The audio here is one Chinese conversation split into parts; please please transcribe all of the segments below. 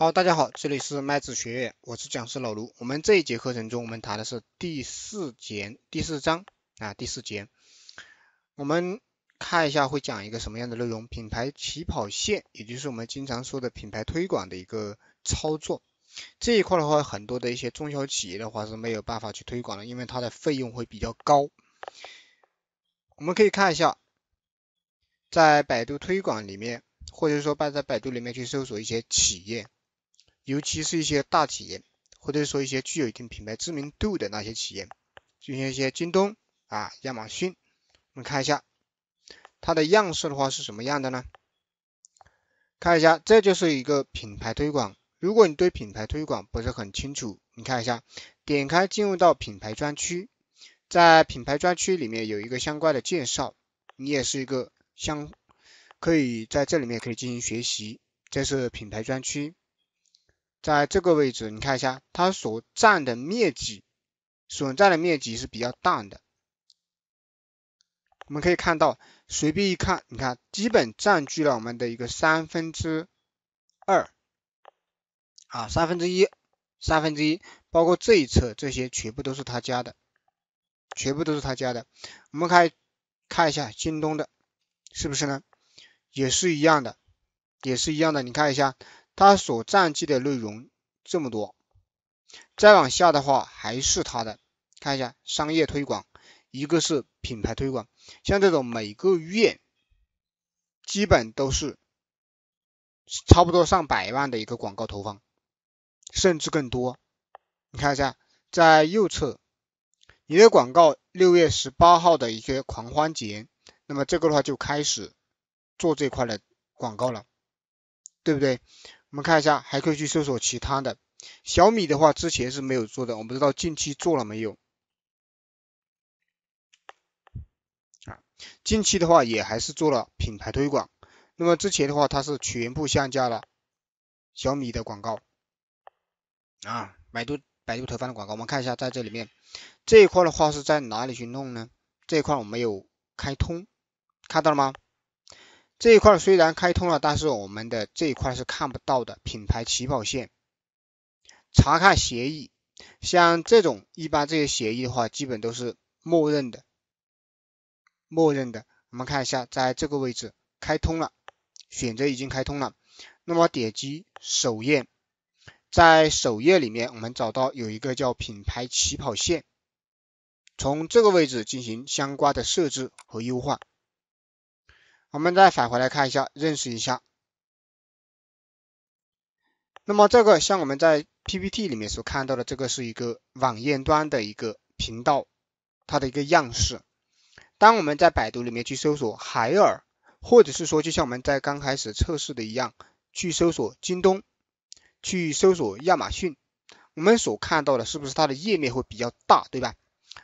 好，大家好，这里是麦子学院，我是讲师老卢。我们这一节课程中，我们谈的是第四节第四章啊第四节，我们看一下会讲一个什么样的内容？品牌起跑线，也就是我们经常说的品牌推广的一个操作。这一块的话，很多的一些中小企业的话是没有办法去推广的，因为它的费用会比较高。我们可以看一下，在百度推广里面，或者说在百度里面去搜索一些企业。尤其是一些大企业，或者说一些具有一定品牌知名度的那些企业，就像一些京东啊、亚马逊，我们看一下它的样式的话是什么样的呢？看一下，这就是一个品牌推广。如果你对品牌推广不是很清楚，你看一下，点开进入到品牌专区，在品牌专区里面有一个相关的介绍，你也是一个相可以在这里面可以进行学习。这是品牌专区。在这个位置，你看一下，它所占的面积，所占的面积是比较大的。我们可以看到，随便一看，你看，基本占据了我们的一个三分之二，啊，三分之一，三分之一，包括这一侧，这些全部都是他家的，全部都是他家的。我们看，看一下京东的，是不是呢？也是一样的，也是一样的。你看一下。它所占据的内容这么多，再往下的话还是它的，看一下商业推广，一个是品牌推广，像这种每个月基本都是差不多上百万的一个广告投放，甚至更多。你看一下，在右侧你的广告六月十八号的一些狂欢节，那么这个的话就开始做这块的广告了，对不对？我们看一下，还可以去搜索其他的小米的话，之前是没有做的，我不知道近期做了没有。啊，近期的话也还是做了品牌推广，那么之前的话它是全部下架了小米的广告，啊，百度百度投放的广告，我们看一下在这里面这一块的话是在哪里去弄呢？这一块我没有开通，看到了吗？这一块虽然开通了，但是我们的这一块是看不到的。品牌起跑线，查看协议，像这种一般这些协议的话，基本都是默认的，默认的。我们看一下，在这个位置开通了，选择已经开通了，那么点击首页，在首页里面我们找到有一个叫品牌起跑线，从这个位置进行相关的设置和优化。我们再返回来看一下，认识一下。那么这个像我们在 PPT 里面所看到的，这个是一个网页端的一个频道，它的一个样式。当我们在百度里面去搜索海尔，或者是说就像我们在刚开始测试的一样，去搜索京东，去搜索亚马逊，我们所看到的是不是它的页面会比较大，对吧？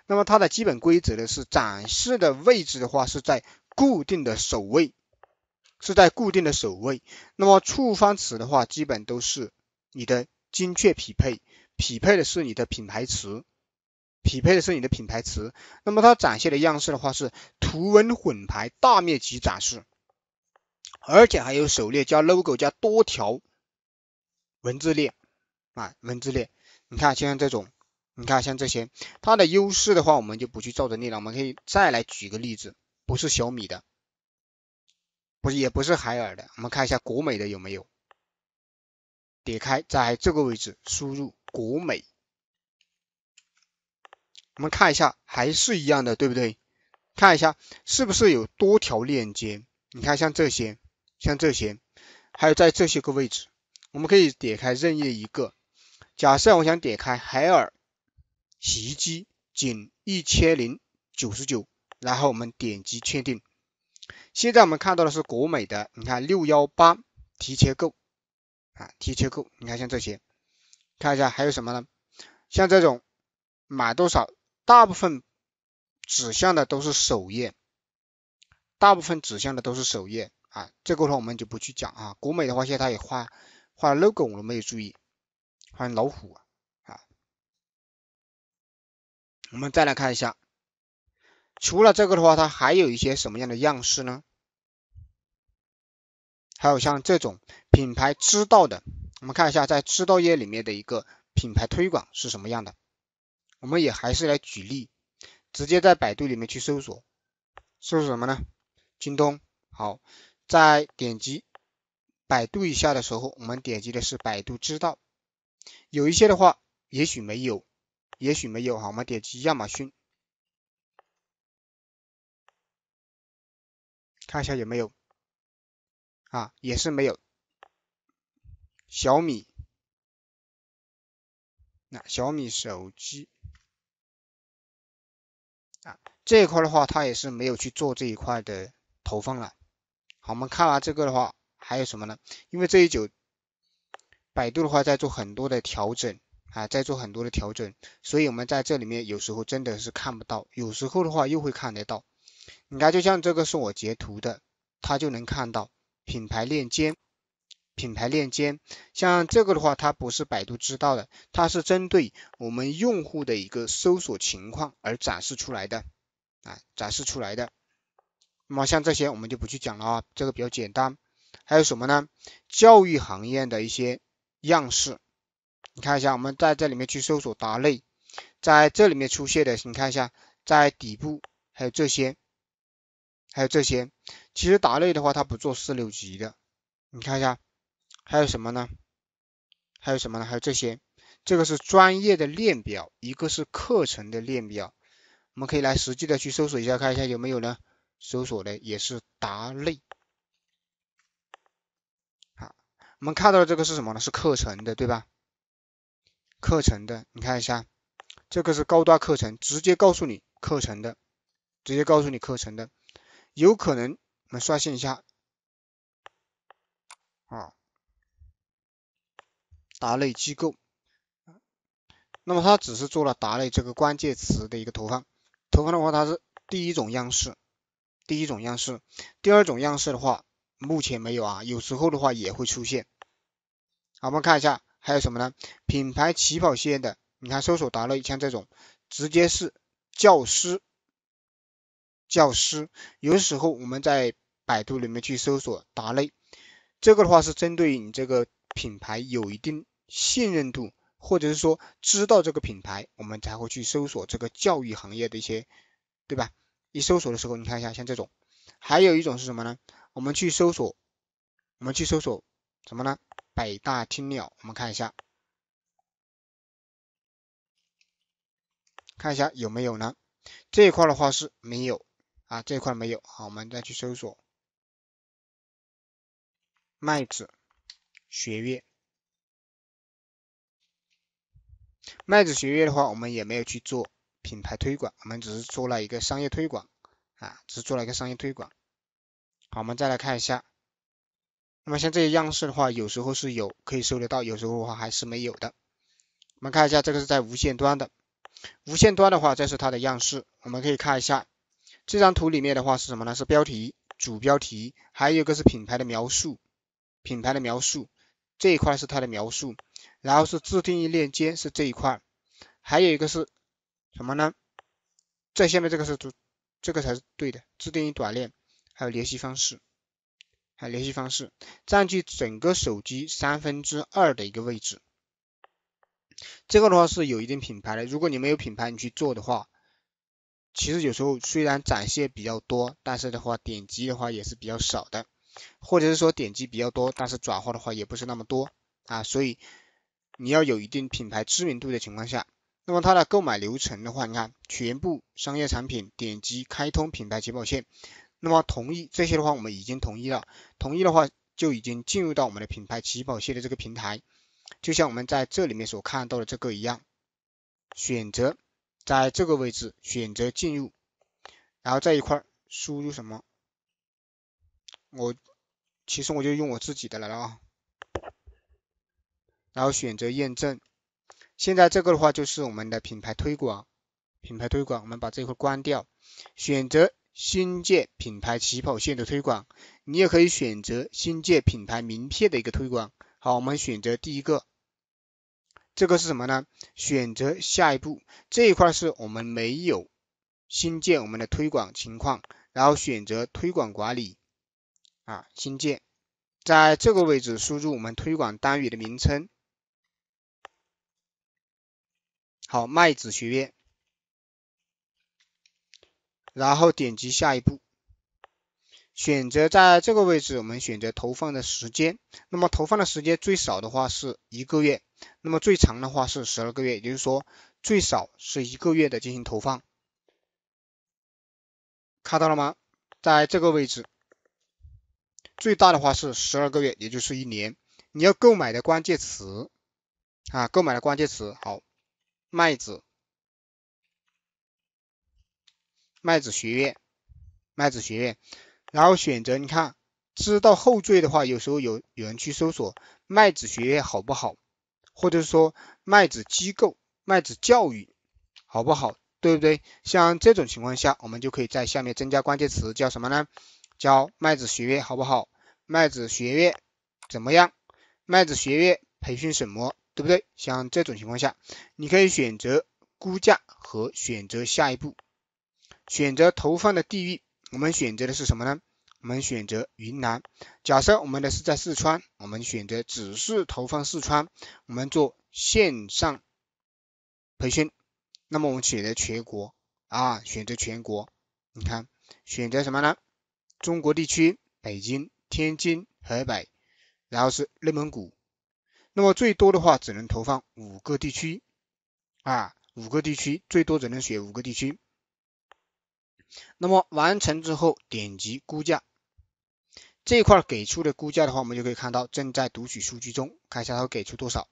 那么它的基本规则呢是展示的位置的话是在。固定的首位是在固定的首位，那么触方词的话，基本都是你的精确匹配，匹配的是你的品牌词，匹配的是你的品牌词。那么它展现的样式的话是图文混排、大面积展示，而且还有首列加 logo 加多条文字链啊文字链。你看像这种，你看像这些，它的优势的话，我们就不去造着念了。我们可以再来举个例子。不是小米的，不是也不是海尔的，我们看一下国美的有没有？点开，在这个位置输入国美，我们看一下还是一样的，对不对？看一下是不是有多条链接，你看像这些，像这些，还有在这些个位置，我们可以点开任意一个。假设我想点开海尔洗衣机，仅一千零九十九。然后我们点击确定，现在我们看到的是国美的，你看六幺八提前购啊提前购，你看像这些，看一下还有什么呢？像这种买多少，大部分指向的都是首页，大部分指向的都是首页啊，这个的话我们就不去讲啊。国美的话现在它也画画 logo，我们没有注意，迎老虎啊。我们再来看一下。除了这个的话，它还有一些什么样的样式呢？还有像这种品牌知道的，我们看一下在制造业里面的一个品牌推广是什么样的。我们也还是来举例，直接在百度里面去搜索，搜索什么呢？京东。好，在点击百度一下的时候，我们点击的是百度知道。有一些的话，也许没有，也许没有哈，我们点击亚马逊。看一下有没有啊，也是没有。小米，那小米手机啊这一块的话，它也是没有去做这一块的投放了。好，我们看完这个的话，还有什么呢？因为这一久，百度的话在做很多的调整啊，在做很多的调整，所以我们在这里面有时候真的是看不到，有时候的话又会看得到。你看，就像这个是我截图的，它就能看到品牌链接，品牌链接。像这个的话，它不是百度知道的，它是针对我们用户的一个搜索情况而展示出来的，啊，展示出来的。那么像这些我们就不去讲了啊，这个比较简单。还有什么呢？教育行业的一些样式，你看一下，我们在这里面去搜索“达类”，在这里面出现的，你看一下，在底部还有这些。还有这些，其实达内的话，它不做四六级的。你看一下，还有什么呢？还有什么呢？还有这些，这个是专业的链表，一个是课程的链表。我们可以来实际的去搜索一下，看一下有没有呢？搜索的也是达内。好，我们看到的这个是什么呢？是课程的，对吧？课程的，你看一下，这个是高端课程，直接告诉你课程的，直接告诉你课程的。有可能，我们刷新一下啊，达内机构，那么它只是做了达内这个关键词的一个投放，投放的话它是第一种样式，第一种样式，第二种样式的话目前没有啊，有时候的话也会出现。好，我们看一下还有什么呢？品牌起跑线的，你看搜索达内像这种，直接是教师。教师有的时候我们在百度里面去搜索达内，这个的话是针对你这个品牌有一定信任度，或者是说知道这个品牌，我们才会去搜索这个教育行业的一些，对吧？一搜索的时候，你看一下像这种，还有一种是什么呢？我们去搜索，我们去搜索什么呢？北大听鸟，我们看一下，看一下有没有呢？这一块的话是没有。啊，这块没有，好，我们再去搜索麦子学院。麦子学院的话，我们也没有去做品牌推广，我们只是做了一个商业推广，啊，只做了一个商业推广。好，我们再来看一下，那么像这些样式的话，有时候是有可以搜得到，有时候的话还是没有的。我们看一下，这个是在无线端的，无线端的话，这是它的样式，我们可以看一下。这张图里面的话是什么呢？是标题、主标题，还有一个是品牌的描述，品牌的描述这一块是它的描述，然后是自定义链接是这一块，还有一个是什么呢？在下面这个是主，这个才是对的，自定义短链，还有联系方式，还有联系方式，占据整个手机三分之二的一个位置。这个的话是有一定品牌的，如果你没有品牌，你去做的话。其实有时候虽然展现比较多，但是的话点击的话也是比较少的，或者是说点击比较多，但是转化的话也不是那么多啊，所以你要有一定品牌知名度的情况下，那么它的购买流程的话，你看全部商业产品点击开通品牌起跑线，那么同意这些的话我们已经同意了，同意的话就已经进入到我们的品牌起跑线的这个平台，就像我们在这里面所看到的这个一样，选择。在这个位置选择进入，然后在一块输入什么？我其实我就用我自己的来了啊。然后选择验证，现在这个的话就是我们的品牌推广，品牌推广，我们把这一块关掉，选择新建品牌起跑线的推广，你也可以选择新建品牌名片的一个推广。好，我们选择第一个。这个是什么呢？选择下一步，这一块是我们没有新建我们的推广情况，然后选择推广管理啊，新建，在这个位置输入我们推广单元的名称，好麦子学院，然后点击下一步，选择在这个位置我们选择投放的时间，那么投放的时间最少的话是一个月。那么最长的话是十二个月，也就是说最少是一个月的进行投放，看到了吗？在这个位置，最大的话是十二个月，也就是一年。你要购买的关键词啊，购买的关键词好，麦子，麦子学院，麦子学院，然后选择你看，知道后缀的话，有时候有有人去搜索麦子学院好不好？或者说麦子机构、麦子教育好不好，对不对？像这种情况下，我们就可以在下面增加关键词，叫什么呢？叫麦子学院好不好？麦子学院怎么样？麦子学院培训什么，对不对？像这种情况下，你可以选择估价和选择下一步，选择投放的地域，我们选择的是什么呢？我们选择云南，假设我们的是在四川，我们选择只是投放四川，我们做线上培训，那么我们选择全国啊，选择全国，你看选择什么呢？中国地区北京、天津、河北，然后是内蒙古，那么最多的话只能投放五个地区啊，五个地区最多只能选五个地区，那么完成之后点击估价。这一块给出的估价的话，我们就可以看到正在读取数据中，看一下它会给出多少。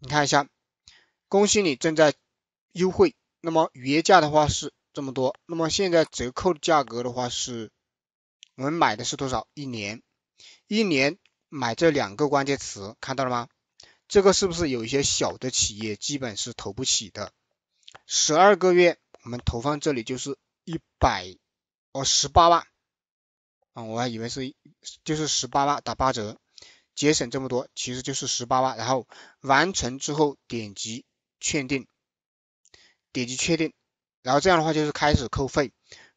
你看一下，恭喜你正在优惠，那么原价的话是这么多，那么现在折扣价格的话是，我们买的是多少？一年，一年买这两个关键词，看到了吗？这个是不是有一些小的企业基本是投不起的？十二个月，我们投放这里就是一百哦十八万啊，我还以为是就是十八万打八折，节省这么多，其实就是十八万。然后完成之后点击确定，点击确定，然后这样的话就是开始扣费。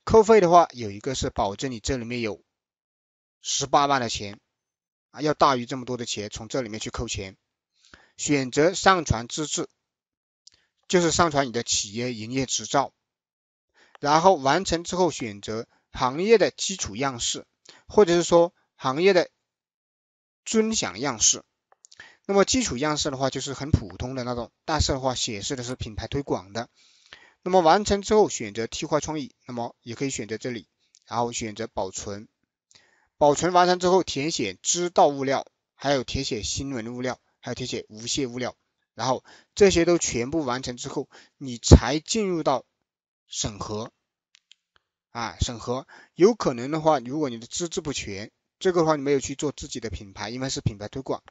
扣费的话有一个是保证你这里面有十八万的钱啊，要大于这么多的钱从这里面去扣钱。选择上传资质。就是上传你的企业营业执照，然后完成之后选择行业的基础样式，或者是说行业的尊享样式。那么基础样式的话就是很普通的那种，但是的话显示的是品牌推广的。那么完成之后选择替换创意，那么也可以选择这里，然后选择保存。保存完成之后填写知道物料，还有填写新闻物料，还有填写无线物料。然后这些都全部完成之后，你才进入到审核啊，审核有可能的话，如果你的资质不全，这个话你没有去做自己的品牌，因为是品牌推广，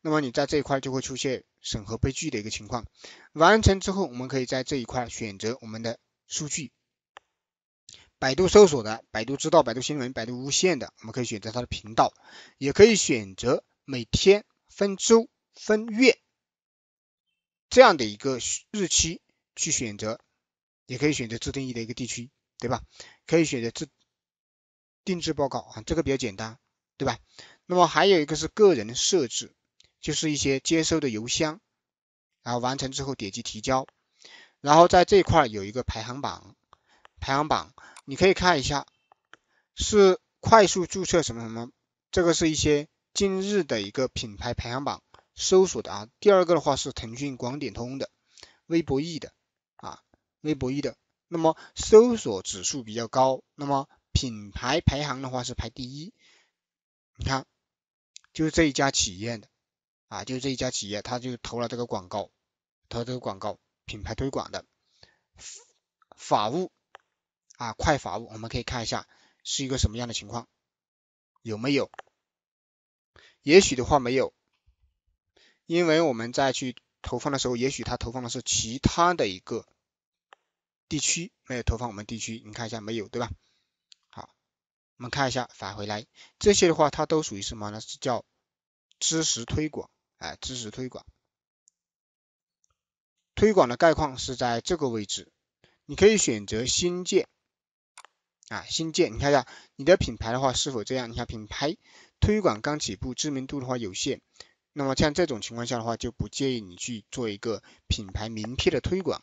那么你在这一块就会出现审核被拒的一个情况。完成之后，我们可以在这一块选择我们的数据，百度搜索的、百度知道、百度新闻、百度无线的，我们可以选择它的频道，也可以选择每天、分周、分月。这样的一个日期去选择，也可以选择自定义的一个地区，对吧？可以选择自定制报告啊，这个比较简单，对吧？那么还有一个是个人设置，就是一些接收的邮箱，然后完成之后点击提交，然后在这一块有一个排行榜，排行榜你可以看一下，是快速注册什么什么，这个是一些今日的一个品牌排行榜。搜索的啊，第二个的话是腾讯广点通的，微博易的啊，微博易的。那么搜索指数比较高，那么品牌排行的话是排第一。你看，就是这一家企业的啊，就是这一家企业，他就投了这个广告，投这个广告品牌推广的法务啊，快法务，我们可以看一下是一个什么样的情况，有没有？也许的话没有。因为我们在去投放的时候，也许它投放的是其他的一个地区，没有投放我们地区，你看一下没有，对吧？好，我们看一下返回来，这些的话它都属于什么呢？是叫知识推广，哎，知识推广，推广的概况是在这个位置，你可以选择新建，啊，新建，你看一下你的品牌的话是否这样？你看品牌推广刚起步，知名度的话有限。那么像这种情况下的话，就不建议你去做一个品牌名片的推广。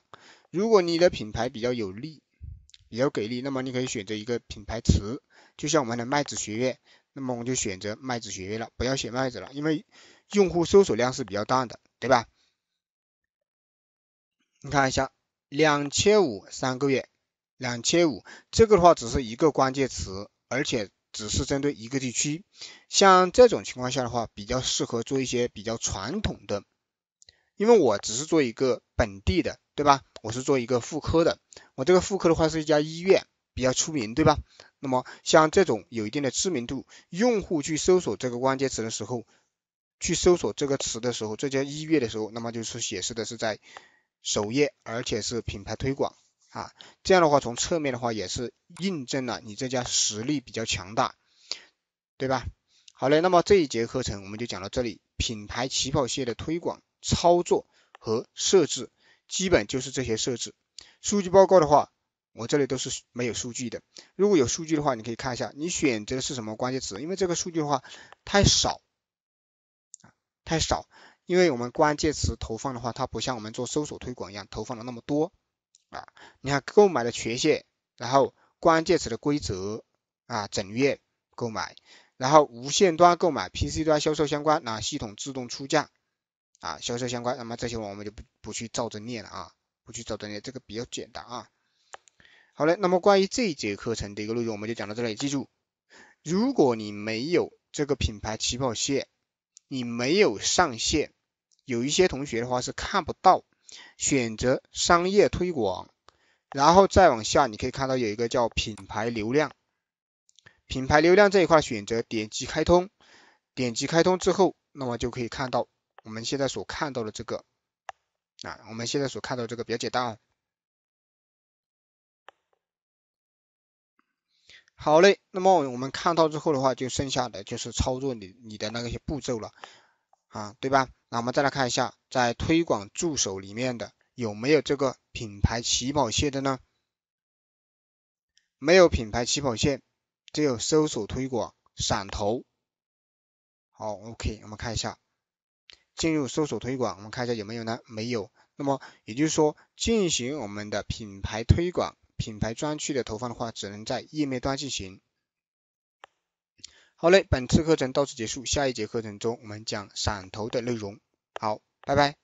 如果你的品牌比较有利，比较给力，那么你可以选择一个品牌词，就像我们的麦子学院，那么我们就选择麦子学院了，不要写麦子了，因为用户搜索量是比较大的，对吧？你看一下，两千五三个月，两千五，这个的话只是一个关键词，而且。只是针对一个地区，像这种情况下的话，比较适合做一些比较传统的，因为我只是做一个本地的，对吧？我是做一个妇科的，我这个妇科的话是一家医院，比较出名，对吧？那么像这种有一定的知名度，用户去搜索这个关键词的时候，去搜索这个词的时候，这家医院的时候，那么就是显示的是在首页，而且是品牌推广。啊，这样的话，从侧面的话也是印证了你这家实力比较强大，对吧？好嘞，那么这一节课程我们就讲到这里，品牌起跑线的推广操作和设置，基本就是这些设置。数据报告的话，我这里都是没有数据的。如果有数据的话，你可以看一下你选择的是什么关键词，因为这个数据的话太少，太少。因为我们关键词投放的话，它不像我们做搜索推广一样投放了那么多。啊，你看购买的权限，然后关键词的规则，啊整月购买，然后无线端购买，PC 端销售相关，那系统自动出价，啊销售相关，那么这些我们就不不去照着念了啊，不去照着念，这个比较简单啊。好嘞，那么关于这一节课程的一个内容我们就讲到这里，记住，如果你没有这个品牌起跑线，你没有上线，有一些同学的话是看不到。选择商业推广，然后再往下，你可以看到有一个叫品牌流量，品牌流量这一块选择点击开通，点击开通之后，那么就可以看到我们现在所看到的这个啊，我们现在所看到这个比较简单哦。好嘞，那么我们看到之后的话，就剩下的就是操作你你的那些步骤了。啊，对吧？那我们再来看一下，在推广助手里面的有没有这个品牌起跑线的呢？没有品牌起跑线，只有搜索推广、闪投。好，OK，我们看一下，进入搜索推广，我们看一下有没有呢？没有。那么也就是说，进行我们的品牌推广、品牌专区的投放的话，只能在页面端进行。好嘞，本次课程到此结束，下一节课程中我们讲散投的内容。好，拜拜。